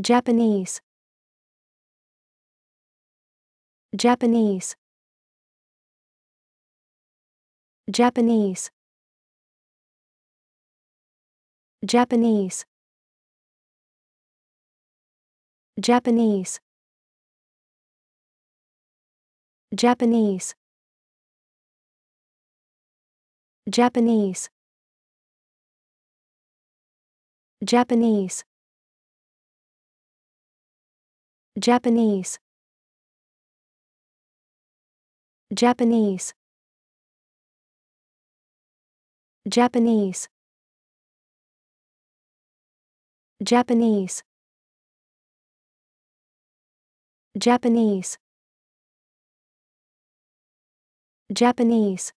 Japanese Japanese Japanese Japanese Japanese Japanese Japanese Japanese Japanese Japanese Japanese Japanese Japanese Japanese